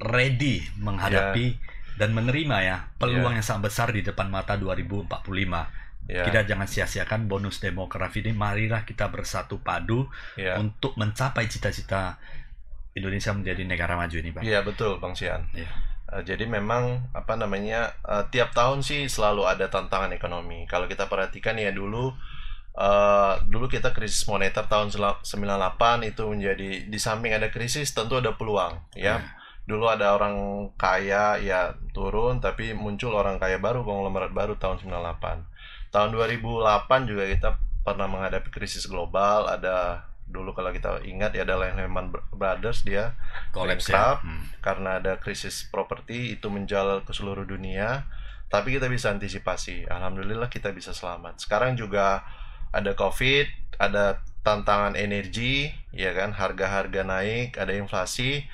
ready menghadapi yeah. dan menerima ya peluang yeah. yang sangat besar di depan mata 2045. Yeah. Kita jangan sia-siakan bonus demografi ini. Marilah kita bersatu padu yeah. untuk mencapai cita-cita Indonesia menjadi negara maju ini, Pak. Iya, yeah, betul, Bang Sian. Yeah. Iya. jadi memang apa namanya eh, tiap tahun sih selalu ada tantangan ekonomi. Kalau kita perhatikan ya dulu Uh, dulu kita krisis moneter tahun 98 itu menjadi di samping ada krisis tentu ada peluang ya. Yeah dulu ada orang kaya ya turun tapi muncul orang kaya baru konglomerat baru tahun 98 tahun 2008 juga kita pernah menghadapi krisis global ada dulu kalau kita ingat ya ada Lehman Brothers dia collapse ya. hmm. karena ada krisis properti itu menjalar ke seluruh dunia tapi kita bisa antisipasi alhamdulillah kita bisa selamat sekarang juga ada covid ada tantangan energi ya kan harga-harga naik ada inflasi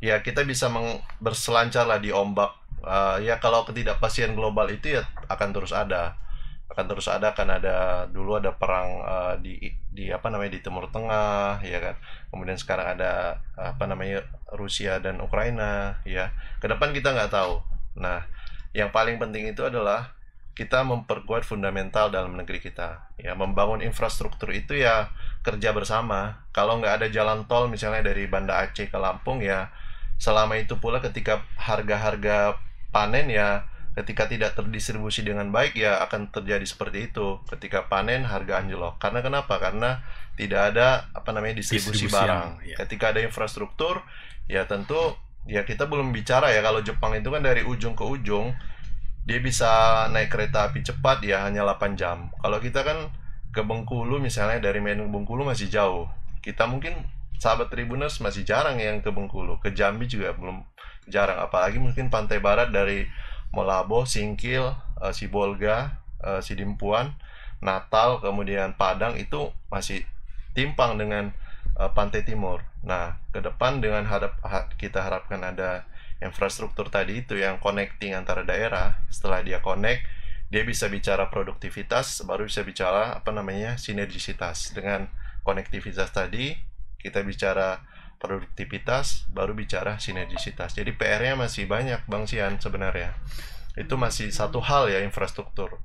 ya kita bisa meng berselancar lah di ombak uh, ya kalau ketidakpastian global itu ya akan terus ada akan terus ada kan ada dulu ada perang uh, di di apa namanya di Timur Tengah ya kan kemudian sekarang ada apa namanya Rusia dan Ukraina ya ke depan kita nggak tahu nah yang paling penting itu adalah kita memperkuat fundamental dalam negeri kita ya membangun infrastruktur itu ya kerja bersama kalau nggak ada jalan tol misalnya dari Banda Aceh ke Lampung ya selama itu pula ketika harga-harga panen ya ketika tidak terdistribusi dengan baik ya akan terjadi seperti itu ketika panen harga anjlok karena kenapa karena tidak ada apa namanya distribusi, distribusi barang yang, ya. ketika ada infrastruktur ya tentu ya kita belum bicara ya kalau Jepang itu kan dari ujung ke ujung dia bisa naik kereta api cepat ya hanya 8 jam kalau kita kan ke Bengkulu misalnya dari Medan ke Bengkulu masih jauh kita mungkin sahabat Tribuners masih jarang yang ke Bengkulu, ke Jambi juga belum jarang. Apalagi mungkin pantai barat dari Melabo, Singkil, uh, eh, Sibolga, uh, eh, Sidimpuan, Natal, kemudian Padang itu masih timpang dengan uh, pantai timur. Nah, ke depan dengan ha, kita harapkan ada infrastruktur tadi itu yang connecting antara daerah. Setelah dia connect, dia bisa bicara produktivitas, baru bisa bicara apa namanya sinergisitas dengan konektivitas tadi kita bicara produktivitas baru bicara sinergisitas jadi PR-nya masih banyak Bang Sian sebenarnya itu masih satu hal ya infrastruktur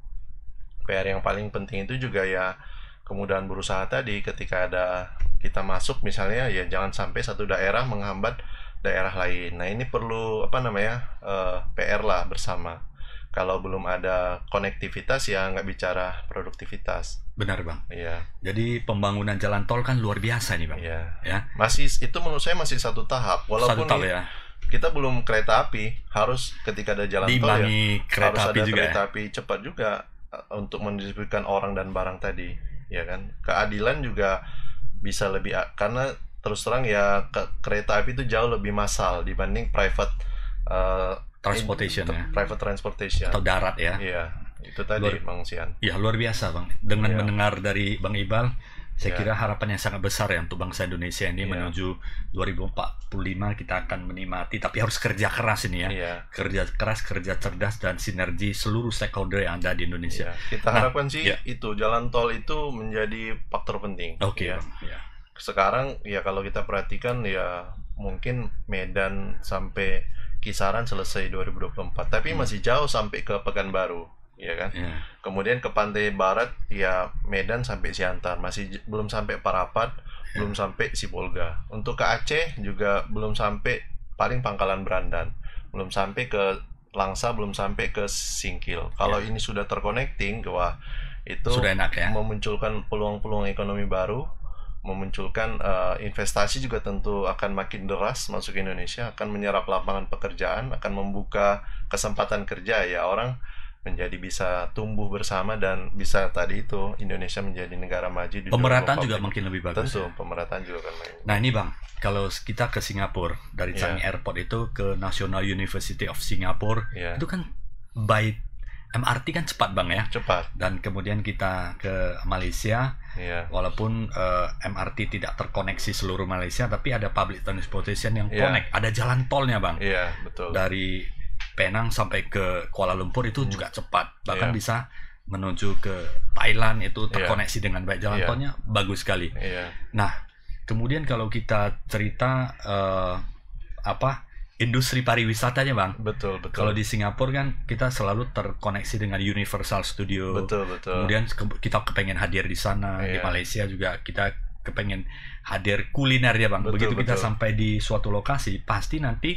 PR yang paling penting itu juga ya kemudahan berusaha tadi ketika ada kita masuk misalnya ya jangan sampai satu daerah menghambat daerah lain nah ini perlu apa namanya uh, eh, PR lah bersama kalau belum ada konektivitas ya nggak bicara produktivitas. Benar bang. Iya. Jadi pembangunan jalan tol kan luar biasa nih bang. Iya. Ya. Masih itu menurut saya masih satu tahap. Walaupun satu tahap ya. Kita belum kereta api harus ketika ada jalan Dibangi tol ya kereta harus api ada juga kereta ya? api cepat juga eh, untuk mendistribusikan orang dan barang tadi, ya kan. Keadilan juga bisa lebih karena terus terang ya ke, kereta api itu jauh lebih massal dibanding private eh, transportation iya, ya. Private transportation atau darat ya. Iya, itu tadi luar, Bang Sian. Iya, luar biasa Bang. Dengan ya. mendengar dari Bang Ibal, saya ya. kira harapan yang sangat besar ya untuk bangsa Indonesia ini ya. menuju 2045 kita akan menikmati tapi harus kerja keras ini ya. ya. Kerja keras, kerja cerdas dan sinergi seluruh stakeholder yang ada di Indonesia. Ya. Kita nah, harapkan sih ya. itu jalan tol itu menjadi faktor penting. Oke, okay, ya. ya. Sekarang ya kalau kita perhatikan ya mungkin Medan sampai kisaran selesai 2024 tapi hmm. masih jauh sampai ke Pekanbaru ya kan yeah. kemudian ke pantai barat ya Medan sampai Siantar masih belum sampai Parapat yeah. belum sampai Sibolga untuk ke Aceh juga belum sampai paling Pangkalan Berandan belum sampai ke Langsa belum sampai ke Singkil kalau yeah. ini sudah terconnecting wah itu Sudah enak, ya? memunculkan peluang-peluang ekonomi baru memunculkan uh, investasi juga tentu akan makin deras masuk ke Indonesia, akan menyerap lapangan pekerjaan, akan membuka kesempatan kerja ya orang menjadi bisa tumbuh bersama dan bisa tadi itu Indonesia menjadi negara maju di pemerataan juga makin lebih bagus tentu ya? pemerataan juga kan makin nah ini bang kalau kita ke Singapura dari iya. Changi yeah. Airport itu ke National University of Singapore yeah. itu kan by MRT kan cepat bang ya. Cepat. Dan kemudian kita ke Malaysia, yeah. walaupun uh, eh, MRT tidak terkoneksi seluruh Malaysia, tapi ada public transportation yang yeah. connect, ada jalan tolnya bang. Iya betul. Dari Penang sampai ke Kuala Lumpur itu hmm. juga cepat, bahkan yeah. bisa menuju ke Thailand itu iya. terkoneksi yeah. dengan baik jalan yeah. tolnya bagus sekali. Yeah. Nah, kemudian kalau kita cerita uh, apa industri pariwisatanya bang. Betul betul. Kalau di Singapura kan kita selalu terkoneksi dengan Universal Studio. Betul betul. Kemudian ke kita kepengen hadir di sana yeah. di iya. Malaysia juga kita kepengen hadir kuliner ya bang. Betul, Begitu betul. kita sampai di suatu lokasi pasti nanti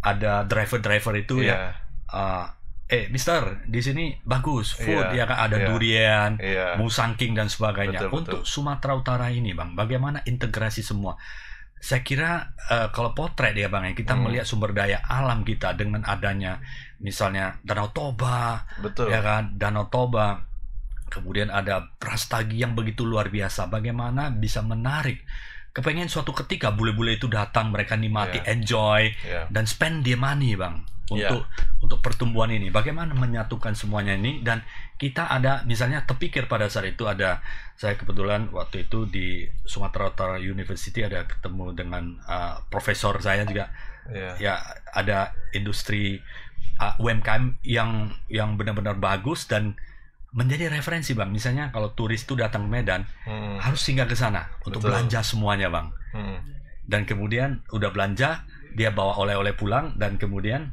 ada driver-driver itu yeah. ya. Uh, eh Mister di sini bagus food yeah, ya kan ada yeah, durian, yeah. musangking dan sebagainya. Betul, Untuk betul. Sumatera Utara ini bang, bagaimana integrasi semua? saya kira uh, kalau potret ya bang ya kita hmm. melihat sumber daya alam kita dengan adanya misalnya Danau Toba, Betul. ya kan Danau Toba, kemudian ada Prastagi yang begitu luar biasa. Bagaimana bisa menarik? Kepengen suatu ketika bule-bule itu datang mereka nikmati, yeah. enjoy yeah. dan spend the money bang iya. untuk yeah. untuk pertumbuhan ini. Bagaimana menyatukan semuanya ini dan kita ada misalnya terpikir pada saat itu ada saya kebetulan waktu itu di Sumatera Utara University ada ketemu dengan uh, profesor saya juga yeah. ya ada industri uh, UMKM yang yang benar-benar bagus dan menjadi referensi bang misalnya kalau turis itu datang ke Medan hmm. harus singgah ke sana untuk Betul. belanja semuanya bang hmm. dan kemudian udah belanja dia bawa oleh-oleh pulang dan kemudian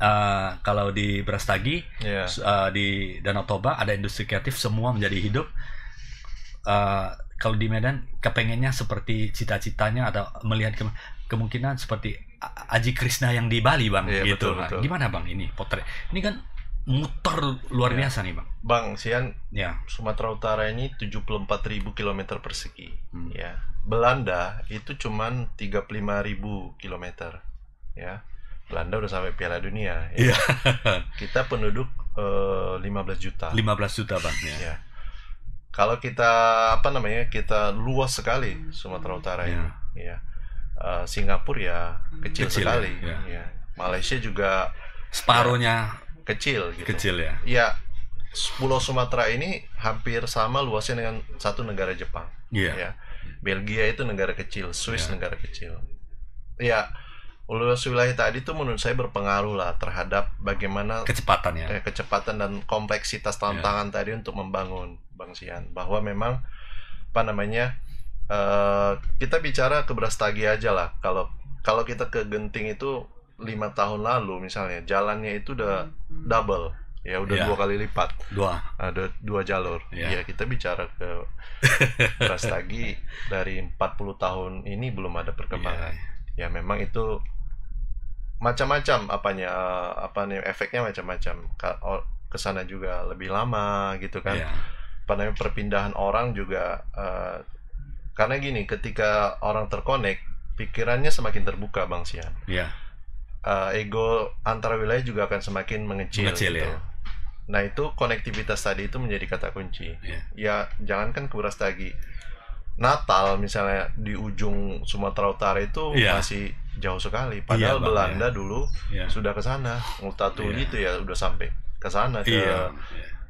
Eh, kalau di Brastagi, yeah. Iya. uh, di Danau Toba ada industri kreatif semua menjadi hidup. Uh, kalau di Medan kepengennya seperti cita-citanya atau melihat ke kemungkinan seperti Aji Krishna yang di Bali bang, yeah, gitu. Betul, nah, betul. gimana bang ini potret? Ini kan muter luar yeah. biasa nih bang. Bang Sian, Yeah. Sumatera Utara ini 74.000 km persegi, hmm. ya. Belanda itu cuman 35.000 km, ya Belanda udah sampai Piala Dunia. Ya. Iya. Yeah. kita penduduk uh, eh, 15 juta. 15 juta bang. Iya. Yeah. Kalau kita apa namanya kita luas sekali Sumatera Utara yeah. ini. Iya. Uh, Singapura ya kecil, kecil ya, sekali. Ya. ya. Malaysia juga separuhnya ya, kecil. Gitu. Kecil ya. Iya. Pulau Sumatera ini hampir sama luasnya dengan satu negara Jepang. Iya. Yeah. Belgia itu negara kecil, Swiss iya. negara kecil. Yeah luas wilayah tadi tuh menurut saya berpengaruh lah terhadap bagaimana kecepatannya eh, kecepatan dan kompleksitas ya. tantangan yeah. tadi untuk membangun Bang Sian bahwa memang apa namanya uh, kita bicara ke Brastagi aja lah kalau kalau kita ke Genting itu lima tahun lalu misalnya jalannya itu udah hmm. double ya udah yeah. dua kali lipat dua ada ah, dua jalur yeah. ya kita bicara ke Brastagi dari 40 tahun ini belum ada perkembangan yeah. Iya. ya memang itu macam-macam apanya eh, apa nih efeknya macam-macam ke sana juga lebih lama gitu kan yeah. apa namanya perpindahan orang juga uh, karena gini ketika orang terkonek pikirannya semakin terbuka bang Sian yeah. Iya. uh, ego antara wilayah juga akan semakin mengecil, mengecil gitu. ya. nah itu konektivitas tadi itu menjadi kata kunci yeah. ya jangankan kuras tagi Natal misalnya di ujung Sumatera Utara itu yeah. masih jauh sekali. Iya, Padahal iya, Belanda ya. dulu iya. sudah ke sana. Multatu iya. itu ya sudah sampai ke sana ke iya.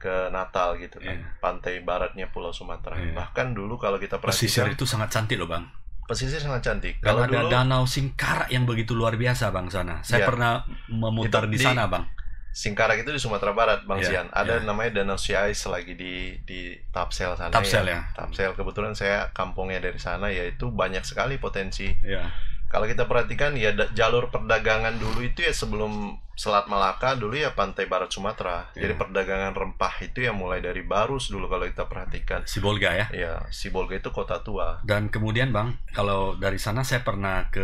ke Natal gitu kan. Iya. Pantai baratnya Pulau Sumatera. Iya. Bahkan dulu kalau kita perhatikan pesisir itu sangat cantik loh, Bang. Pesisir sangat cantik. Dan kalau ada dulu, danau Singkarak yang begitu luar biasa, Bang sana. Saya iya. pernah memutar di, di sana, Bang. Singkarak itu di Sumatera Barat, Bang yeah, Ada yeah. namanya Danau Siais lagi di di Tapsel sana. Tapsel ya. ya. Tapsel kebetulan saya kampungnya dari sana, yaitu banyak sekali potensi yeah kalau kita perhatikan ya jalur perdagangan dulu itu ya sebelum Selat Malaka dulu ya pantai barat Sumatera. Yeah. Jadi perdagangan rempah itu ya mulai dari Barus dulu kalau kita perhatikan. Sibolga ya? Ya, Sibolga itu kota tua. Dan kemudian Bang, kalau dari sana saya pernah ke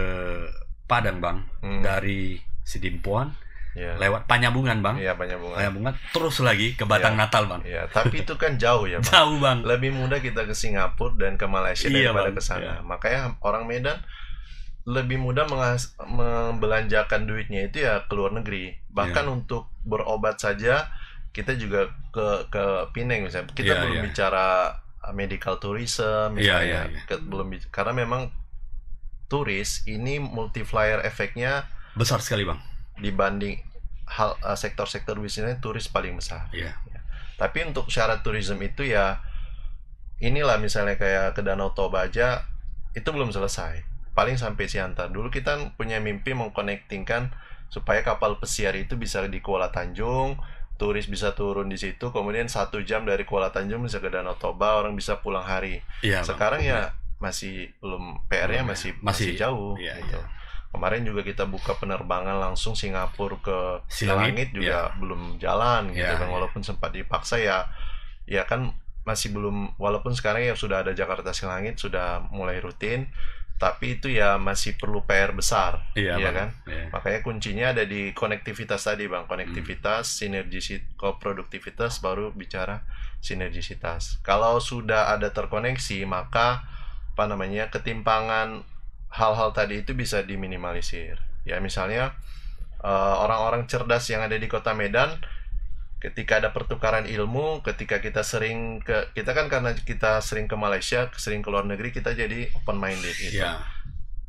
Padang Bang, hmm. dari Sidimpuan Ya. lewat Panyabungan Bang. Iya, Panyabungan. terus lagi ke Batang ya. Natal Bang. Ya, tapi itu kan jauh ya Bang. jauh Bang. Lebih mudah kita ke Singapura dan ke Malaysia iya, daripada ke sana. Ya. Makanya orang Medan lebih mudah mengas- membelanjakan duitnya itu ya ke luar negeri. Bahkan yeah. untuk berobat saja kita juga ke ke Pineng misalnya. Kita yeah, belum yeah. bicara uh, medical tourism iya, misalnya. Yeah, yeah, yeah. Ke, belum karena memang turis ini multiplier efeknya besar sekali, Bang. Dibanding hal uh, sektor-sektor bisnisnya turis paling besar. Yeah. Ya. Tapi untuk syarat turism itu ya inilah misalnya kayak ke Danau Toba aja itu belum selesai paling sampai Siantar dulu kita punya mimpi mengkonektingkan supaya kapal pesiar itu bisa di Kuala Tanjung turis bisa turun di situ kemudian satu jam dari Kuala Tanjung bisa ke Danau Toba orang bisa pulang hari ya, sekarang bang. ya masih belum PR-nya ya? masih, masih masih jauh ya, gitu. Ya. Kemarin juga kita buka penerbangan langsung Singapura ke Silangit, Silangit juga ya. belum jalan gitu ya, walaupun sempat dipaksa ya ya kan masih belum walaupun sekarang ya sudah ada Jakarta Silangit sudah mulai rutin tapi itu ya masih perlu PR besar, iya, ya kan? Iya. Makanya kuncinya ada di konektivitas tadi, bang. Konektivitas, hmm. ko koproduktivitas, baru bicara sinergisitas. Kalau sudah ada terkoneksi, maka apa namanya ketimpangan hal-hal tadi itu bisa diminimalisir. Ya misalnya eh, orang-orang orang -orang cerdas yang ada di kota Medan ketika ada pertukaran ilmu ketika kita sering ke kita kan karena kita sering ke Malaysia sering ke luar negeri kita jadi open minded gitu yeah.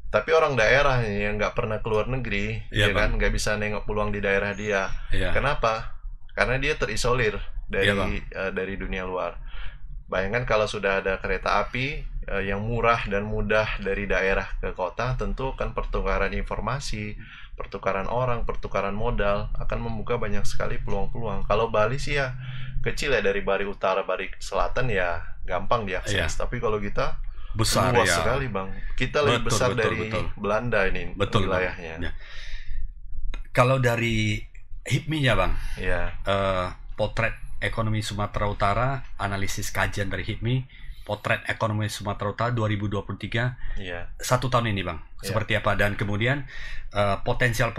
tapi orang daerah yang nggak pernah ke luar negeri yeah, ya kan nggak bisa nengok peluang di daerah dia yeah. kenapa karena dia terisolir dari yeah, iya, uh, dari dunia luar bayangkan kalau sudah ada kereta api uh, yang murah dan mudah dari daerah ke kota tentu kan pertukaran informasi pertukaran orang, pertukaran modal akan membuka banyak sekali peluang-peluang. Kalau Bali sih ya kecil ya dari Bali Utara, Bali Selatan ya gampang diakses. Yeah. Tapi kalau kita besar luas ya. sekali bang. Kita betul, lebih besar betul, dari betul. Belanda ini betul, wilayahnya. Ya. Kalau dari HIPMI ya bang, yeah. Iya. Uh, potret ekonomi Sumatera Utara, analisis kajian dari HIPMI potret ekonomi Sumatera Utara 2023 yeah. Iya. satu tahun ini bang yeah. seperti apa dan kemudian potensial eh,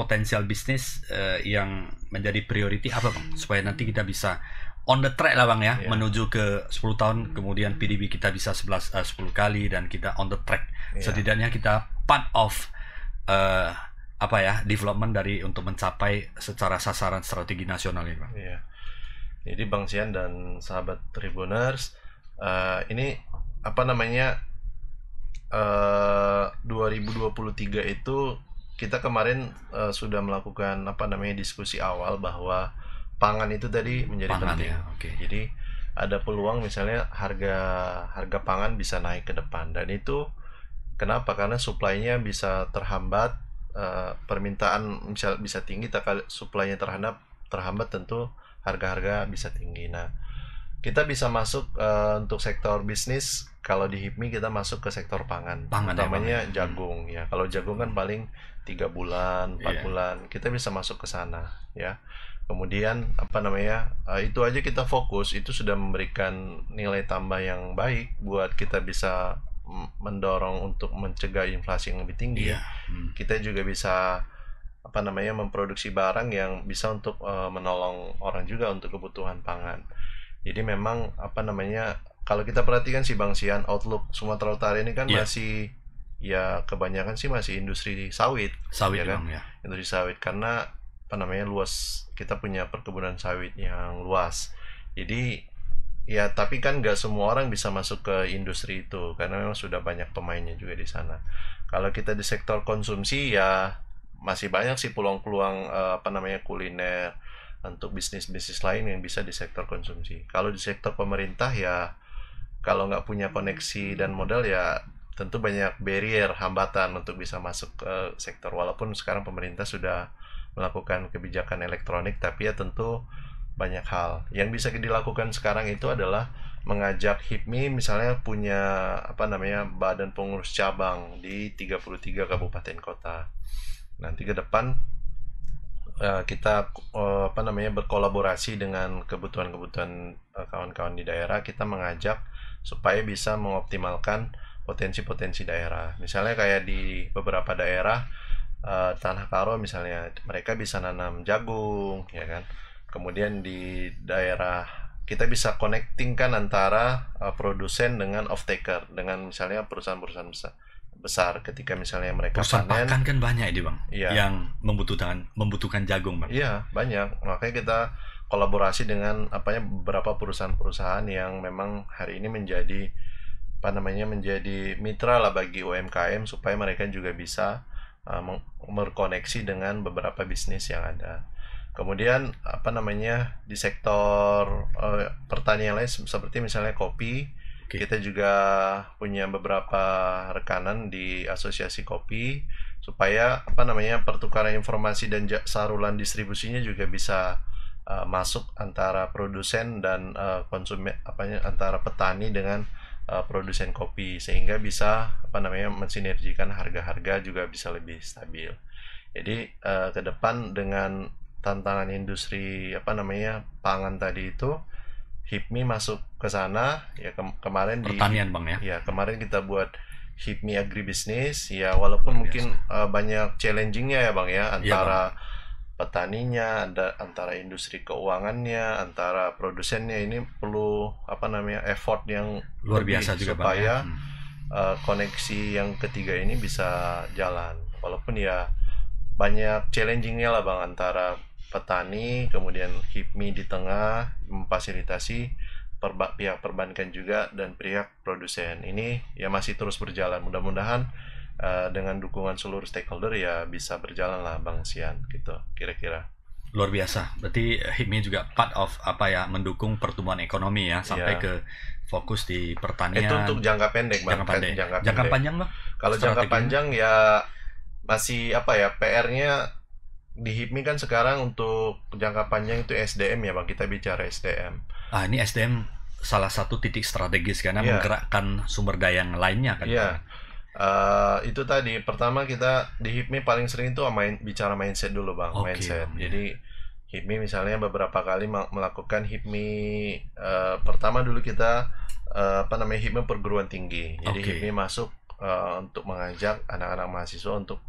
potensial-potensial bisnis uh, yang menjadi prioriti apa bang supaya nanti kita bisa on the track lah bang ya yeah. menuju ke 10 tahun kemudian PDB kita bisa 11 uh, 10 kali dan kita on the track yeah. setidaknya kita part of uh, apa ya development dari untuk mencapai secara sasaran strategi nasional ini bang. Yeah. Jadi Bang Sian dan sahabat Tribuners uh, ini apa namanya eh, uh, 2023 itu kita kemarin uh, sudah melakukan apa namanya diskusi awal bahwa pangan itu tadi menjadi pangan, penting. Ya, okay. Jadi ada peluang misalnya harga harga pangan bisa naik ke depan dan itu kenapa? Karena suplainya bisa terhambat, uh, permintaan misal bisa tinggi, tak suplainya terhadap terhambat tentu harga-harga bisa tinggi. Nah, kita bisa masuk uh, untuk sektor bisnis kalau di HIPMI kita masuk ke sektor pangan, pangan ya, utamanya ya, jagung ya. Kalau jagung kan paling tiga bulan, empat yeah. bulan, kita bisa masuk ke sana ya. Kemudian apa namanya uh, itu aja kita fokus itu sudah memberikan nilai tambah yang baik buat kita bisa mendorong untuk mencegah inflasi yang lebih tinggi. Yeah. Hmm. Kita juga bisa apa namanya memproduksi barang yang bisa untuk uh, menolong orang juga untuk kebutuhan pangan. Jadi memang apa namanya kalau kita perhatikan sih Bang Sian outlook Sumatera Utara ini kan yeah. masih ya kebanyakan sih masih industri sawit. Sawit ya kan? Bang, ya. Industri sawit karena apa namanya luas kita punya perkebunan sawit yang luas. Jadi ya tapi kan nggak semua orang bisa masuk ke industri itu karena memang sudah banyak pemainnya juga di sana. Kalau kita di sektor konsumsi ya masih banyak sih peluang-peluang eh, apa namanya kuliner untuk bisnis-bisnis lain yang bisa di sektor konsumsi. Kalau di sektor pemerintah ya kalau nggak punya hmm. koneksi dan modal ya tentu banyak barrier hambatan untuk bisa masuk ke sektor walaupun sekarang pemerintah sudah melakukan kebijakan elektronik tapi ya tentu banyak hal yang bisa dilakukan sekarang itu adalah mengajak HIPMI misalnya punya apa namanya badan pengurus cabang di 33 kabupaten kota nanti ke depan Eh, kita eh, apa namanya berkolaborasi dengan kebutuhan-kebutuhan eh, kawan-kawan di daerah, kita mengajak supaya bisa mengoptimalkan potensi-potensi daerah. Misalnya kayak di beberapa daerah tanah karo misalnya mereka bisa nanam jagung, ya kan. Kemudian di daerah kita bisa connecting kan antara produsen dengan off taker dengan misalnya perusahaan-perusahaan besar besar ketika misalnya mereka Perusahaan panen pakan kan banyak ini bang ya. yang membutuhkan membutuhkan jagung bang iya banyak makanya kita kolaborasi dengan apa ya beberapa perusahaan-perusahaan yang memang hari ini menjadi apa namanya menjadi mitra lah bagi UMKM supaya mereka juga bisa uh, merkoneksi dengan beberapa bisnis yang ada kemudian apa namanya di sektor uh, pertanian lain seperti misalnya kopi Okay. Kita juga punya beberapa rekanan di asosiasi kopi supaya apa namanya pertukaran informasi dan sarulan distribusinya juga bisa uh, masuk antara produsen dan uh, konsumen apanya antara petani dengan uh, produsen kopi sehingga bisa apa namanya mensinergikan harga-harga juga bisa lebih stabil. Jadi uh, ke depan dengan tantangan industri apa namanya pangan tadi itu HIPMI masuk ke sana ya ke kemarin pertanian di, bang ya ya kemarin kita buat HIPMI agribisnis ya walaupun Biasa. mungkin uh, banyak challengingnya ya bang ya iya, antara ya, bang. petaninya ada antara industri keuangannya antara produsennya ini perlu apa namanya effort yang luar biasa juga supaya bang, ya. hmm. uh, koneksi yang ketiga ini bisa jalan walaupun ya banyak challengingnya lah bang antara petani, kemudian HIPMI di tengah memfasilitasi perba pihak perbankan juga dan pihak produsen. Ini ya masih terus berjalan. Mudah-mudahan uh, dengan dukungan seluruh stakeholder ya bisa berjalan lah Bang Sian gitu kira-kira. Luar biasa. Berarti HIPMI juga part of apa ya mendukung pertumbuhan ekonomi ya sampai yeah. ke fokus di pertanian. Itu untuk jangka pendek, Bang. Jangka, pendek. jangka, pendek. panjang, Bang. Kalau jangka panjang ya masih apa ya PR-nya di HIPMI kan sekarang untuk jangka panjang itu SDM ya Bang, kita bicara SDM. Ah, ini SDM salah satu titik strategis karena yeah. menggerakkan sumber daya yang lainnya kan. Iya. Yeah. Uh, itu tadi pertama kita di HIPMI paling sering itu main bicara mindset dulu Bang, okay, mindset. Jadi HIPMI misalnya beberapa kali melakukan HIPMI uh, pertama dulu kita uh, apa namanya HIPMI perguruan tinggi. Jadi okay. HIPMI masuk uh, untuk mengajak anak-anak mahasiswa untuk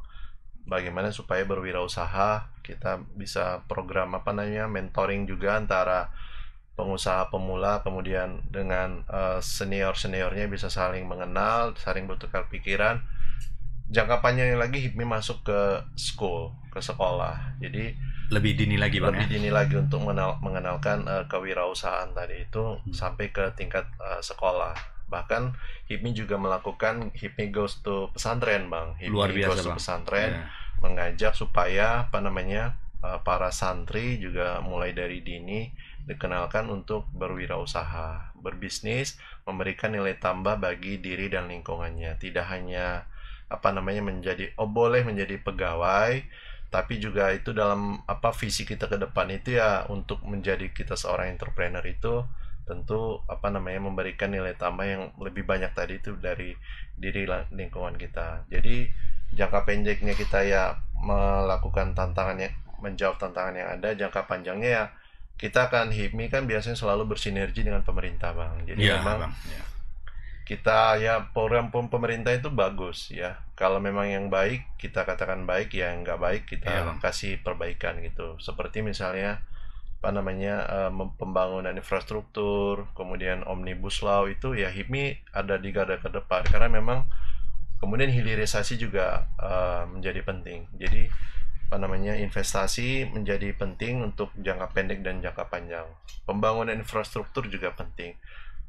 bagaimana supaya berwirausaha kita bisa program apa namanya mentoring juga antara pengusaha pemula kemudian dengan uh, eh, senior seniornya bisa saling mengenal saling bertukar pikiran jangka panjangnya lagi HIPMI masuk ke school ke sekolah jadi lebih dini lagi bang lebih ya? dini lagi untuk mengenalkan uh, kewirausahaan tadi itu hmm. sampai ke tingkat uh, sekolah bahkan HIPMI juga melakukan HIPMI goes to pesantren bang HIPMI Luar biasa, goes to pesantren Yeah. mengajak supaya apa namanya eh, para santri juga mulai dari dini dikenalkan untuk berwirausaha, berbisnis, memberikan nilai tambah bagi diri dan lingkungannya. Tidak hanya apa namanya menjadi oh boleh menjadi pegawai, tapi juga itu dalam apa visi kita ke depan itu ya untuk menjadi kita seorang entrepreneur itu tentu apa namanya memberikan nilai tambah yang lebih banyak tadi itu dari diri lingkungan kita. Jadi jangka pendeknya kita ya melakukan tantangannya menjawab tantangan yang ada, jangka panjangnya ya kita akan HIPMI kan biasanya selalu bersinergi dengan pemerintah, Bang. Jadi ya, memang bang. Ya. kita ya program pemerintah itu bagus ya. Kalau memang yang baik kita katakan baik, ya yang nggak baik kita ya, kasih perbaikan gitu. Seperti misalnya apa namanya uh, pembangunan infrastruktur, kemudian omnibus law itu ya HIPMI ada di garda terdepan karena memang kemudian hilirisasi juga uh, menjadi penting. Jadi apa namanya investasi menjadi penting untuk jangka pendek dan jangka panjang. Pembangunan infrastruktur juga penting.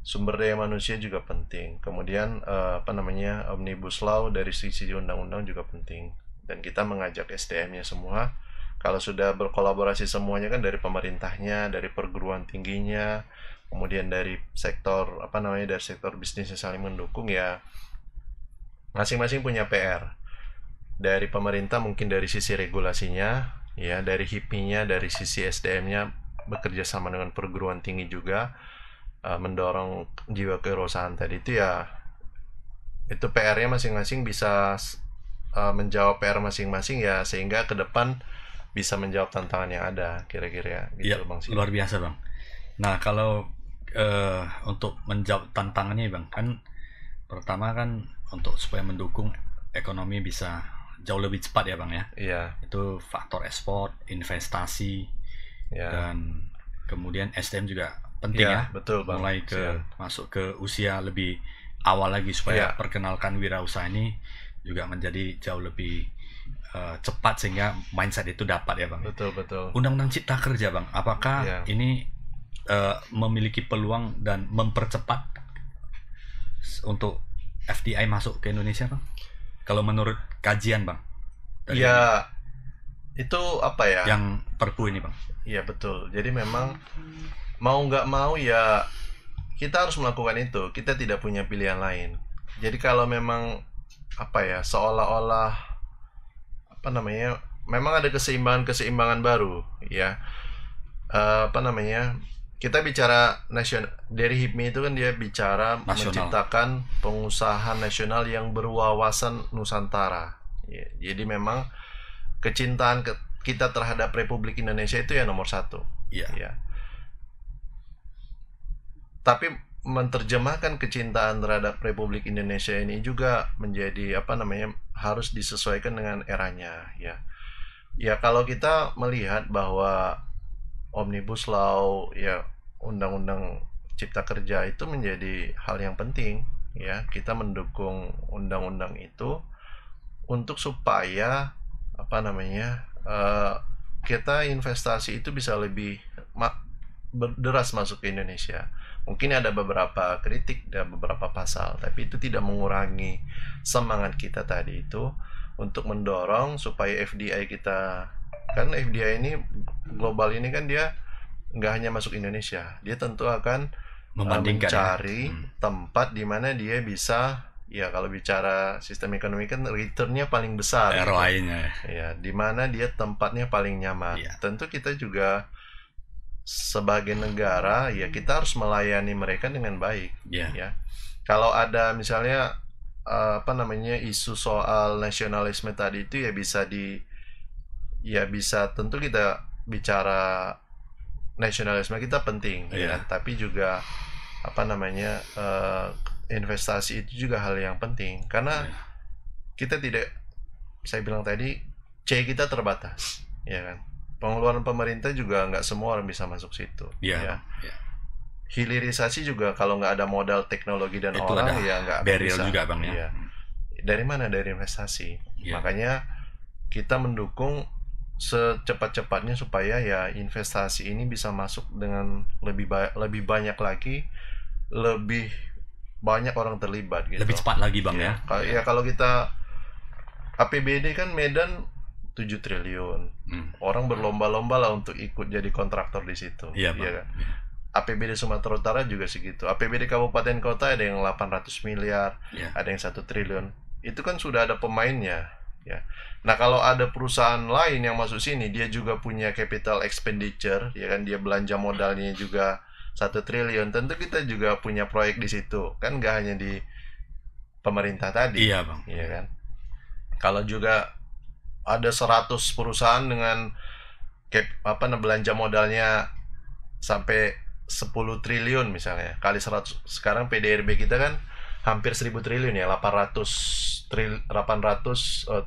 Sumber daya manusia juga penting. Kemudian uh, apa namanya omnibus law dari sisi undang-undang juga penting. Dan kita mengajak SDM-nya semua kalau sudah berkolaborasi semuanya kan dari pemerintahnya, dari perguruan tingginya, kemudian dari sektor apa namanya dari sektor bisnisnya saling mendukung ya masing-masing punya PR. Dari pemerintah mungkin dari sisi regulasinya, ya dari hipinya dari sisi SDM-nya bekerja sama dengan perguruan tinggi juga uh, mendorong jiwa kewirausahaan tadi itu ya itu PR-nya masing-masing bisa uh, menjawab PR masing-masing ya sehingga ke depan bisa menjawab tantangan yang ada kira-kira gitu ya, bang Sini. luar biasa bang nah kalau uh, untuk menjawab tantangannya bang kan pertama kan untuk supaya mendukung ekonomi bisa jauh lebih cepat ya bang ya iya itu faktor ekspor investasi ya. dan kemudian SDM juga penting ya, ya. betul bang. mulai ke Siap. masuk ke usia lebih awal lagi supaya ya. perkenalkan wirausaha ini juga menjadi jauh lebih Eh, cepat sehingga mindset itu dapat ya bang. Betul betul. Undang-undang Cipta Kerja bang, apakah yeah. ini uh, memiliki peluang dan mempercepat untuk FDI masuk ke Indonesia bang? Kalau menurut kajian bang? Iya itu apa ya? Yang perpu ini bang? Iya betul. Jadi memang mau nggak mau ya kita harus melakukan itu. Kita tidak punya pilihan lain. Jadi kalau memang apa ya seolah-olah apa namanya memang ada keseimbangan keseimbangan baru ya uh, apa namanya kita bicara nasional dari HIPMI itu kan dia bicara nasional. menciptakan pengusaha nasional yang berwawasan nusantara. Ya, jadi memang kecintaan ke, kita terhadap Republik Indonesia itu ya nomor satu. ya, Ya. Tapi menerjemahkan kecintaan terhadap Republik Indonesia ini juga menjadi apa namanya harus disesuaikan dengan eranya ya. Ya kalau kita melihat bahwa omnibus law ya undang-undang cipta kerja itu menjadi hal yang penting ya kita mendukung undang-undang itu untuk supaya apa namanya uh, kita investasi itu bisa lebih ma deras masuk ke Indonesia Mungkin ada beberapa kritik dan beberapa pasal, tapi itu tidak mengurangi semangat kita tadi itu untuk mendorong supaya FDI kita kan FDI ini global ini kan dia nggak hanya masuk Indonesia, dia tentu akan eh, membandingkan ya. mencari ya. hmm. tempat di mana dia bisa ya kalau bicara sistem ekonomi kan returnnya paling besar ROI-nya. Gitu. Ya, di mana dia tempatnya paling nyaman. Ya. Tentu kita juga sebagai negara ya kita harus melayani mereka dengan baik yeah. ya kalau ada misalnya eh, apa namanya isu soal nasionalisme tadi itu ya bisa di ya bisa tentu kita bicara nasionalisme kita penting yeah. ya tapi juga apa namanya uh, investasi itu juga hal yang penting karena yeah. kita tidak saya bilang tadi C kita terbatas ya kan pengeluaran pemerintah juga nggak semua orang bisa masuk situ. Yeah. Yeah. Iya. Hilirisasi juga kalau nggak ada modal teknologi dan Itu orang ya nggak bisa. juga bang ya. ya. Dari mana? Dari investasi. Ya. Makanya kita mendukung secepat-cepatnya supaya ya investasi ini bisa masuk dengan lebih ba lebih banyak lagi, lebih banyak orang terlibat gitu. Lebih cepat lagi bang ya. Ya, ya. ya kalau ya iya. kita APBD kan Medan 7 triliun. Hmm. Orang berlomba-lomba lah untuk ikut jadi kontraktor di situ. Iya, iya kan? APBD iya. Sumatera Utara juga segitu. APBD kabupaten kota ada yang 800 miliar, ya. ada yang satu triliun. Itu kan sudah ada pemainnya, ya. Nah, kalau ada perusahaan lain yang masuk sini, dia juga punya capital expenditure, ya kan dia belanja modalnya juga satu triliun. Tentu kita juga punya proyek di situ. Kan nggak hanya di pemerintah tadi. Iya, Bang. Iya kan. Kalau juga ada 100 perusahaan dengan cap apa nah, belanja modalnya sampai 10 triliun misalnya kali 100 sekarang PDRB kita kan hampir 1000 triliun ya 800 tri, 800 uh,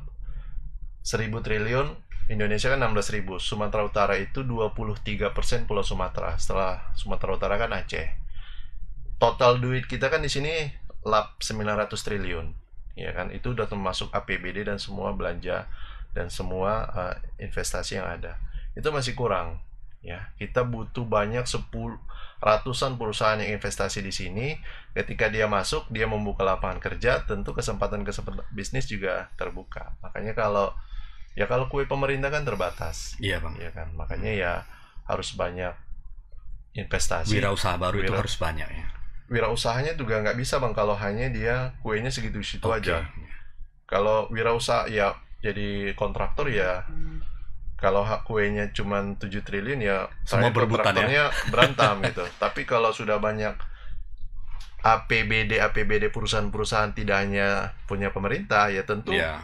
1000 triliun Indonesia kan 16.000 Sumatera Utara itu 23% pulau Sumatera setelah Sumatera Utara kan Aceh total duit kita kan di sini lap 900 triliun ya kan itu udah termasuk APBD dan semua belanja dan semua uh, investasi yang ada. Itu masih kurang ya. Kita butuh banyak sepuluh ratusan perusahaan yang investasi di sini. Ketika dia masuk, dia membuka lapangan kerja, tentu kesempatan-kesempatan bisnis juga terbuka. Makanya kalau ya kalau kue pemerintah kan terbatas. Iya, Bang. Iya kan. Makanya ya harus banyak investasi. Wirausaha baru Wira... itu harus banyak ya. Wirausahanya juga nggak bisa bang kalau hanya dia kuenya segitu-situ okay. aja. Kalau wirausaha ya jadi kontraktor ya hmm. Kalau hak kuenya cuma 7 triliun ya semua berebutan ya. berantem gitu. Tapi kalau sudah banyak APBD APBD perusahaan-perusahaan tidak hanya punya pemerintah ya tentu yeah.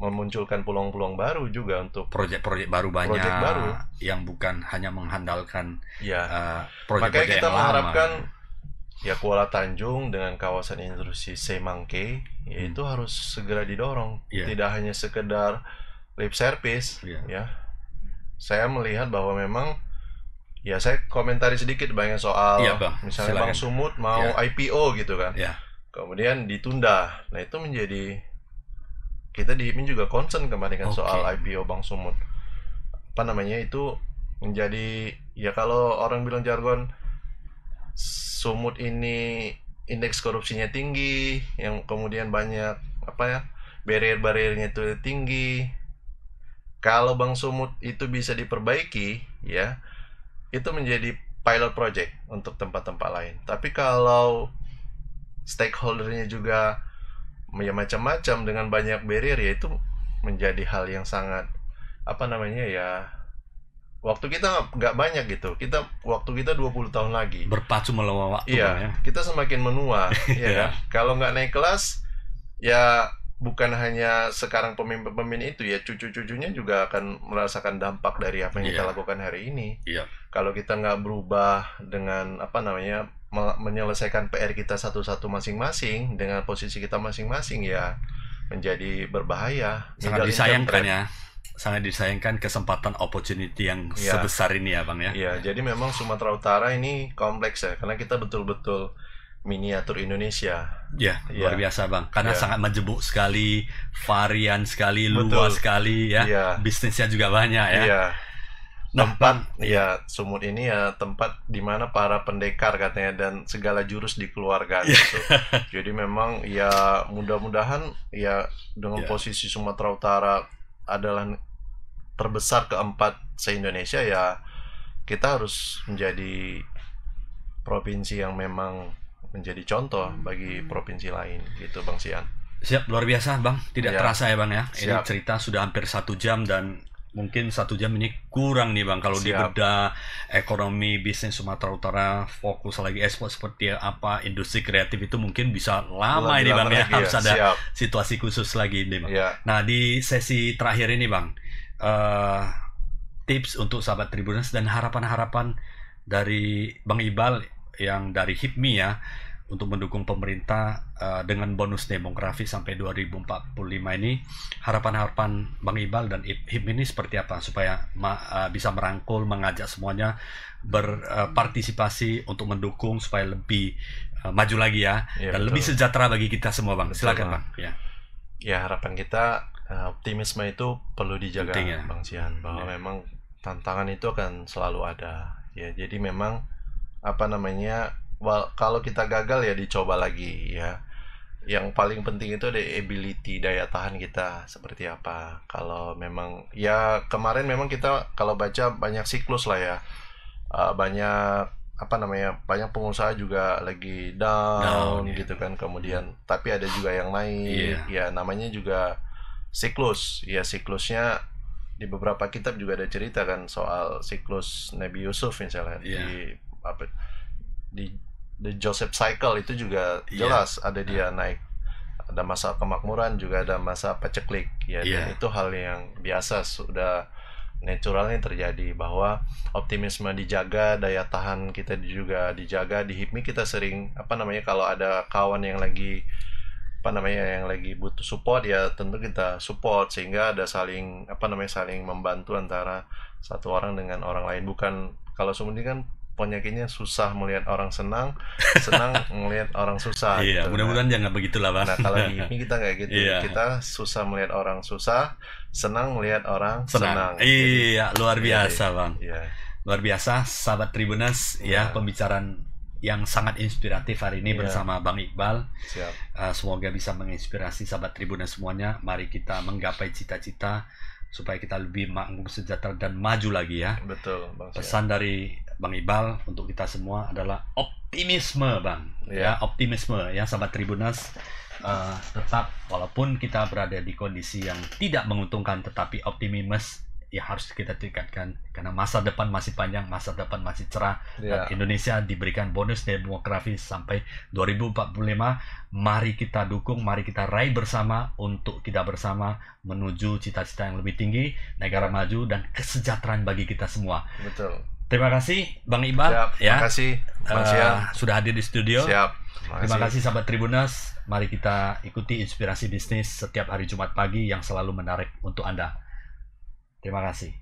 memunculkan peluang-peluang baru juga untuk proyek-proyek baru banyak project baru yang bukan hanya mengandalkan ya yeah. uh, proyek makanya kita mengharapkan ya Kuala Tanjung dengan kawasan industri Semangke ya hmm. itu harus segera didorong yeah. tidak hanya sekedar lip service yeah. ya saya melihat bahwa memang ya saya komentari sedikit banyak soal yeah, bang. misalnya Silahkan. Bang Sumut mau yeah. IPO gitu kan yeah. kemudian ditunda nah itu menjadi kita di HIPMI juga concern kemarin kan okay. soal IPO Bang Sumut apa namanya itu menjadi ya kalau orang bilang jargon sumut ini indeks korupsinya tinggi, yang kemudian banyak apa ya barrier-barriernya itu tinggi. Kalau Bang Sumut itu bisa diperbaiki, ya itu menjadi pilot project untuk tempat-tempat lain. Tapi kalau stakeholdernya juga ya macam-macam dengan banyak barrier, ya itu menjadi hal yang sangat apa namanya ya waktu kita nggak banyak gitu kita waktu kita 20 tahun lagi berpacu melawan waktu iya ya. kita semakin menua ya kan? kalau nggak naik kelas ya bukan hanya sekarang pemimpin-pemimpin itu ya cucu-cucunya juga akan merasakan dampak dari apa yang yeah. kita lakukan hari ini. Yeah. Kalau kita nggak berubah dengan apa namanya menyelesaikan PR kita satu-satu masing-masing dengan posisi kita masing-masing ya menjadi berbahaya. Sangat disayangkan ya sangat disayangkan kesempatan opportunity yang ya. sebesar ini ya bang ya. Iya, jadi memang Sumatera Utara ini kompleks ya, karena kita betul-betul miniatur Indonesia. Ya, ya. luar biasa bang, karena ya. sangat menjebuk sekali, varian sekali, betul. luas sekali ya. ya, bisnisnya juga banyak ya. ya. Tempat, nah, ya sumut ini ya tempat di mana para pendekar katanya dan segala jurus dikeluarkan yeah. gitu. Jadi memang ya mudah-mudahan ya dengan yeah. posisi Sumatera Utara adalah terbesar keempat se-Indonesia ya kita harus menjadi provinsi yang memang menjadi contoh hmm. bagi provinsi lain gitu Bang Sian. Siap, luar biasa Bang. Tidak ya. terasa ya Bang ya. Ini cerita sudah hampir satu jam dan mungkin satu jam ini kurang nih bang kalau di beda ekonomi bisnis Sumatera Utara fokus lagi ekspor seperti apa industri kreatif itu mungkin bisa lama ini bang ya harus ya. ada Siap. situasi khusus lagi ini bang. Ya. Nah di sesi terakhir ini bang uh, tips untuk sahabat Tribuners dan harapan-harapan dari bang Ibal yang dari HIPMI ya untuk mendukung pemerintah uh, dengan bonus demografi sampai 2045 ini harapan-harapan Bang Ibal dan HIP ini seperti apa supaya ma uh, bisa merangkul mengajak semuanya berpartisipasi uh, untuk mendukung supaya lebih uh, maju lagi ya, ya dan betul. lebih sejahtera bagi kita semua Bang. Silakan Bang. Ya. Ya harapan kita optimisme itu perlu dijaga Penting, ya? Bang Sian bahwa ya. memang tantangan itu akan selalu ada ya. Jadi memang apa namanya well, kalau kita gagal ya dicoba lagi ya yang paling penting itu ada ability daya tahan kita seperti apa kalau memang ya kemarin memang kita kalau baca banyak siklus lah ya uh, banyak apa namanya banyak pengusaha juga lagi down, down ya. gitu kan kemudian tapi ada juga yang naik yeah. ya namanya juga siklus ya siklusnya di beberapa kitab juga ada cerita kan soal siklus Nabi Yusuf misalnya yeah. di apa di the Joseph Cycle itu juga iya. jelas yeah. ada nah. dia naik ada masa kemakmuran juga ada masa paceklik ya yeah. itu hal yang biasa sudah naturalnya terjadi bahwa optimisme dijaga daya tahan kita juga dijaga di HIPMI kita sering apa namanya kalau ada kawan yang lagi apa namanya yang lagi butuh support ya tentu kita support sehingga ada saling apa namanya saling membantu antara satu orang dengan orang lain bukan kalau semuanya kan penyakitnya susah melihat orang senang, senang melihat orang susah. Iya, gitu. Kan. mudah-mudahan nah. jangan lah Pak. Nah, kalau di ini kita kayak gitu. Iya. Kita susah melihat orang susah, senang melihat orang senang. senang. Iya, luar iya, biasa, iya, Bang. Iya. Luar biasa, sahabat Tribunas, ya, iya. ya pembicaraan yang sangat inspiratif hari ini yeah. bersama Bang Iqbal. Siap. Uh, semoga bisa menginspirasi sahabat Tribunas semuanya. Mari kita menggapai cita-cita supaya kita lebih makmur sejahtera dan maju lagi ya. Betul. Bang Pesan dari Bang Ibal untuk kita semua adalah optimisme Bang yeah. ya optimisme ya sahabat Tribunas uh, eh, tetap walaupun kita berada di kondisi yang tidak menguntungkan tetapi optimisme ya harus kita tingkatkan karena masa depan masih panjang masa depan masih cerah yeah. dan iya. Indonesia diberikan bonus demografi sampai 2045 mari kita dukung mari kita raih bersama untuk kita bersama menuju cita-cita yang lebih tinggi negara maju dan kesejahteraan bagi kita semua betul Terima kasih Bang Iba. Siap, ya. Terima kasih Bang eh, uh, sudah hadir di studio. Siap. Terima kasih. terima kasih sahabat Tribunas. Mari kita ikuti inspirasi bisnis setiap hari Jumat pagi yang selalu menarik untuk Anda. Terima kasih.